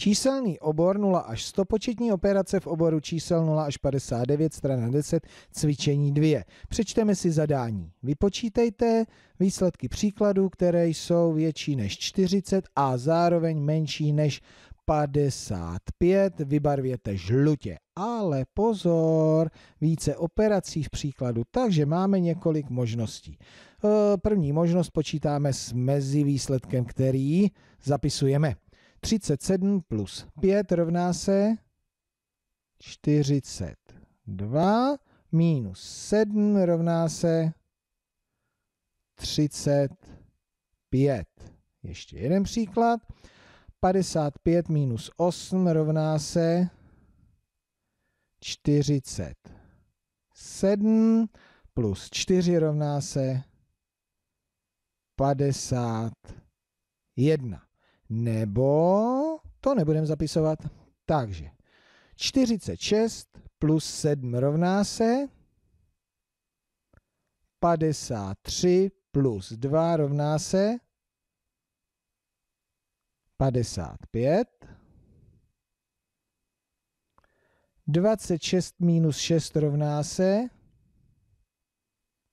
Číselný obor 0 až 100, početní operace v oboru čísel 0 až 59, strana 10, cvičení 2. Přečteme si zadání. Vypočítejte výsledky příkladů, které jsou větší než 40 a zároveň menší než 55 vybarvěte žlutě. Ale pozor, více operací v příkladu, takže máme několik možností. Eh, první možnost počítáme s mezi výsledkem, který zapisujeme. 37 plus 5 rovná se 42 minus 7 rovná se 35. Ještě jeden příklad. 55 minus 8 rovná se 47 plus 4 rovná se 51. Nebo to nebudeme zapisovat. Takže 46 plus 7 rovná se 53 plus 2 rovná se 55. 26 minus 6 rovná se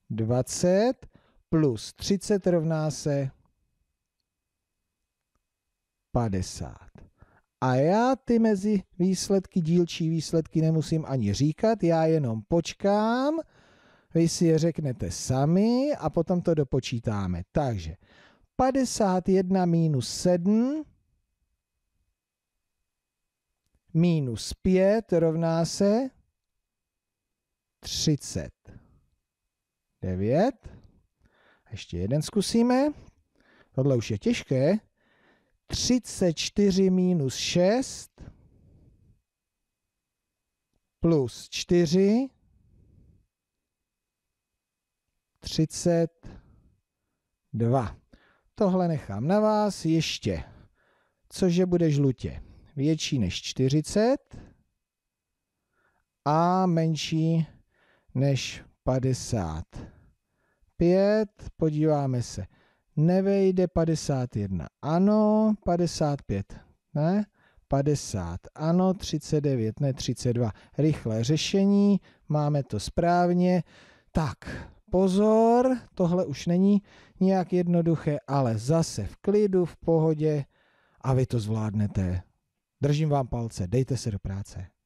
20 plus 30 rovná se 50. A já ty mezi výsledky, dílčí výsledky nemusím ani říkat, já jenom počkám, vy si je řeknete sami a potom to dopočítáme. Takže 51 minus 7 minus 5 rovná se 39. Ještě jeden zkusíme. Tohle už je těžké. 34 minus 6 plus 4, 32. Tohle nechám na vás ještě. Cože bude žlutě? Větší než 40 a menší než 55. Podíváme se nevejde 51, ano, 55, ne, 50, ano, 39, ne, 32. Rychlé řešení, máme to správně. Tak, pozor, tohle už není nějak jednoduché, ale zase v klidu, v pohodě a vy to zvládnete. Držím vám palce, dejte se do práce.